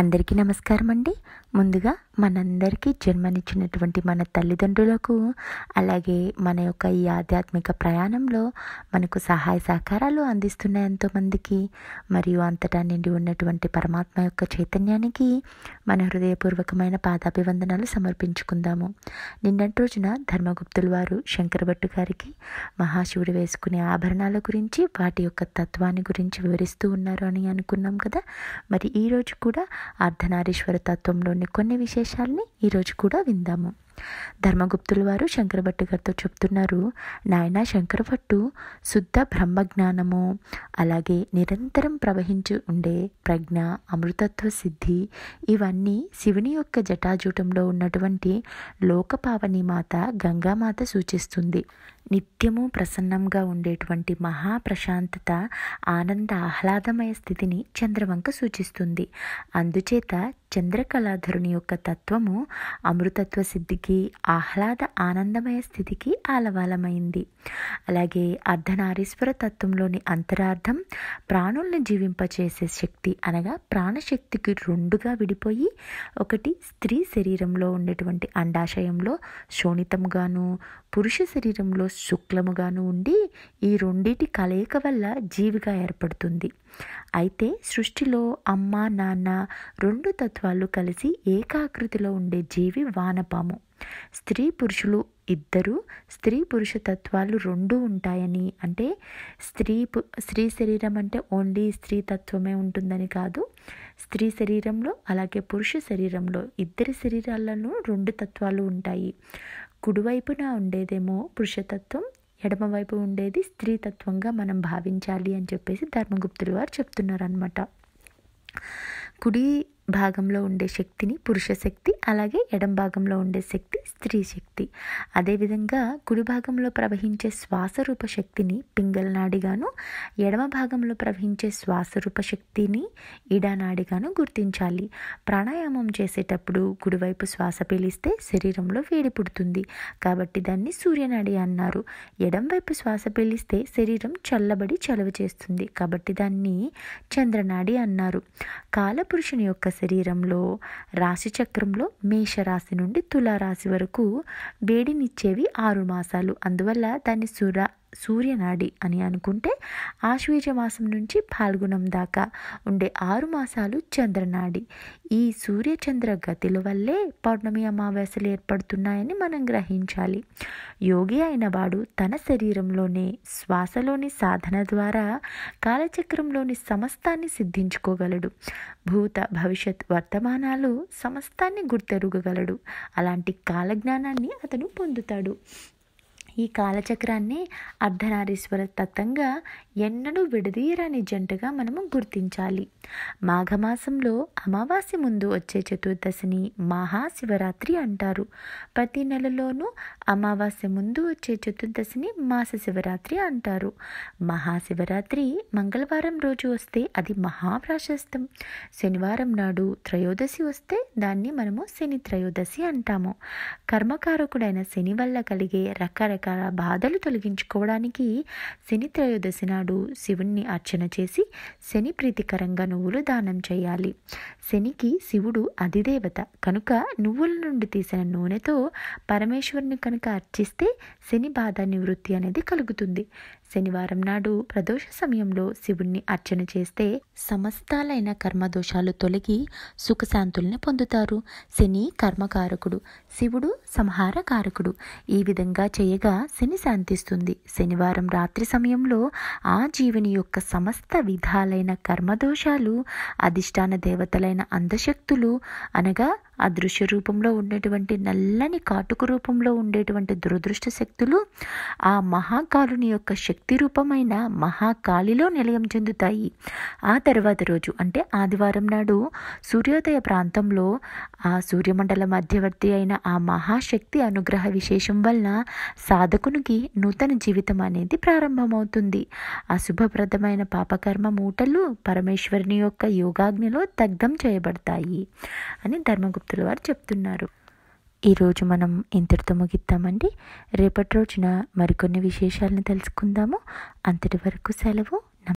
అందరికీ నమస్కారం అండి ముందుగా మనందరికీ జన్మనిచ్చినటువంటి మన తల్లిదండ్రులకు అలాగే మన యొక్క ఈ ఆధ్యాత్మిక ప్రయాణంలో మనకు సహాయ సహకారాలు అందిస్తున్న ఎంతోమందికి మరియు అంతటా నిండి ఉన్నటువంటి పరమాత్మ యొక్క చైతన్యానికి మన హృదయపూర్వకమైన పాదాభివందనాలు సమర్పించుకుందాము నిన్నటి రోజున ధర్మగుప్తులు వారు శంకరభట్టు గారికి మహాశివుడు వేసుకునే ఆభరణాల గురించి వాటి యొక్క తత్వాన్ని గురించి వివరిస్తూ ఉన్నారు అని అనుకున్నాం కదా మరి ఈరోజు కూడా అర్ధనారీశ్వర తత్వంలోని కొన్ని విశేషాలని ఈరోజు కూడా విందాము ధర్మగుప్తుల వారు శంకరభట్టు గారితో చెప్తున్నారు నాయన శంకరభట్టు శుద్ధ బ్రహ్మజ్ఞానము అలాగే నిరంతరం ప్రవహించి ఉండే ప్రజ్ఞ అమృతత్వ సిద్ధి ఇవన్నీ శివుని యొక్క జటాజూటంలో ఉన్నటువంటి లోకపావని మాత గంగామాత సూచిస్తుంది నిత్యము ప్రసన్నంగా ఉండేటువంటి మహాప్రశాంతత ఆనంద ఆహ్లాదమయ స్థితిని చంద్రవంక సూచిస్తుంది అందుచేత చంద్రకళాధరుని యొక్క తత్వము అమృతత్వ సిద్ధికి ఆహ్లాద ఆనందమయ స్థితికి ఆలవాలమైంది అలాగే అర్ధనారీశ్వర తత్వంలోని అంతరార్థం ప్రాణుల్ని జీవింపచేసే శక్తి అనగా ప్రాణశక్తికి రెండుగా విడిపోయి ఒకటి స్త్రీ శరీరంలో ఉండేటువంటి అండాశయంలో శోణితంగాను పురుష శరీరంలో శుక్లముగాను ఉండి ఈ రెండింటి కలయిక వల్ల జీవిగా ఏర్పడుతుంది అయితే సృష్టిలో అమ్మ నాన్న రెండు తత్వాలు కలిసి ఏకాకృతిలో ఉండే జీవి వానపాము స్త్రీ పురుషులు ఇద్దరు స్త్రీ పురుష తత్వాలు రెండు ఉంటాయని అంటే స్త్రీ స్త్రీ శరీరం అంటే ఓన్లీ స్త్రీ తత్వమే ఉంటుందని కాదు స్త్రీ శరీరంలో అలాగే పురుష శరీరంలో ఇద్దరి శరీరాలను రెండు తత్వాలు ఉంటాయి కుడివైపున ఉండేదేమో పురుషతత్వం ఎడమవైపు ఉండేది స్త్రీతత్వంగా మనం భావించాలి అని చెప్పేసి ధర్మగుప్తులు వారు చెప్తున్నారనమాట కుడి భాగంలో ఉండే శక్తిని పురుష శక్తి అలాగే ఎడం భాగంలో ఉండే శక్తి స్త్రీ శక్తి అదేవిధంగా కుడి భాగంలో ప్రవహించే శ్వాసరూప శక్తిని పింగళనాడిగాను ఎడమ భాగంలో ప్రవహించే శ్వాసరూప శక్తిని ఇడానాడిగాను గుర్తించాలి ప్రాణాయామం చేసేటప్పుడు కుడివైపు శ్వాస పీలిస్తే శరీరంలో వేడి పుడుతుంది కాబట్టి దాన్ని సూర్యనాడి అన్నారు ఎడం వైపు శ్వాస పీలిస్తే శరీరం చల్లబడి చలవ చేస్తుంది కాబట్టి దాన్ని చంద్రనాడి అన్నారు కాలపురుషుని యొక్క శరీరంలో రాశి చక్రంలో మేషరాశి నుండి తులారాశి వరకు వేడినిచ్చేవి ఆరు మాసాలు అందువల్ల దాన్ని సుర సూర్యనాడి అని అనుకుంటే ఆశ్వీజ మాసం నుంచి ఫాల్గుణం దాకా ఉండే ఆరు మాసాలు చంద్రనాడి ఈ సూర్యచంద్ర గతుల వల్లే పౌర్ణమి అమావాసలు ఏర్పడుతున్నాయని మనం గ్రహించాలి యోగి అయిన వాడు తన శరీరంలోనే శ్వాసలోని సాధన ద్వారా కాలచక్రంలోని సమస్తాన్ని సిద్ధించుకోగలడు భూత భవిష్యత్ వర్తమానాలు సమస్తాన్ని గుర్తెరుగగలడు అలాంటి కాలజ్ఞానాన్ని అతను పొందుతాడు ఈ కాలచక్రాన్ని అర్ధనారీశ్వర తత్వంగా ఎన్నడూ విడదీయరాని జంటగా మనము గుర్తించాలి మాఘమాసంలో అమావాస్య ముందు వచ్చే చతుర్దశిని మహాశివరాత్రి అంటారు ప్రతి నెలలోనూ అమావాస్య ముందు వచ్చే చతుర్దశిని మాస శివరాత్రి అంటారు మహాశివరాత్రి మంగళవారం రోజు వస్తే అది మహాప్రాశస్తం శనివారం నాడు త్రయోదశి వస్తే దాన్ని మనము శని త్రయోదశి అంటాము కర్మకారకుడైన శని వల్ల కలిగే రకరకాల రకరకాల బాధలు తొలగించుకోవడానికి శని త్రయోదశి నాడు శివుణ్ణి అర్చన చేసి శని ప్రీతికరంగా నువ్వులు దానం చేయాలి శనికి శివుడు అధిదేవత కనుక నువ్వుల నుండి తీసిన నూనెతో పరమేశ్వరుని కనుక అర్చిస్తే శని బాధ నివృత్తి అనేది కలుగుతుంది శనివారం నాడు ప్రదోష సమయంలో శివుణ్ణి అర్చన చేస్తే సమస్తాలైన కర్మదోషాలు తొలగి సుఖశాంతుల్ని పొందుతారు శని కర్మకారకుడు శివుడు సంహారకారకుడు ఈ విధంగా చేయగా శని శాంతిస్తుంది శనివారం రాత్రి సమయంలో ఆ జీవుని యొక్క సమస్త విధాలైన కర్మదోషాలు అధిష్టాన దేవతలైన అంధశక్తులు అనగా ఆ దృశ్య రూపంలో ఉండేటువంటి నల్లని కాటుకు రూపంలో ఉండేటువంటి దురదృష్ట శక్తులు ఆ మహాకాలుని యొక్క శక్తి రూపమైన మహాకాళిలో నిలయం చెందుతాయి ఆ తర్వాత రోజు అంటే ఆదివారం నాడు సూర్యోదయ ప్రాంతంలో ఆ సూర్యమండల మధ్యవర్తి అయిన ఆ మహాశక్తి అనుగ్రహ విశేషం వలన సాధకునికి నూతన జీవితం అనేది ప్రారంభమవుతుంది అశుభప్రదమైన పాపకర్మ మూటలు పరమేశ్వరుని యొక్క యోగాగ్నిలో దగ్ధం చేయబడతాయి అని ధర్మగుప్త పండితులు వారు చెప్తున్నారు ఈరోజు మనం ఇంతటితో ముగిద్దామండి రేపటి రోజున మరికొన్ని విశేషాలను తెలుసుకుందాము అంతటి వరకు సెలవు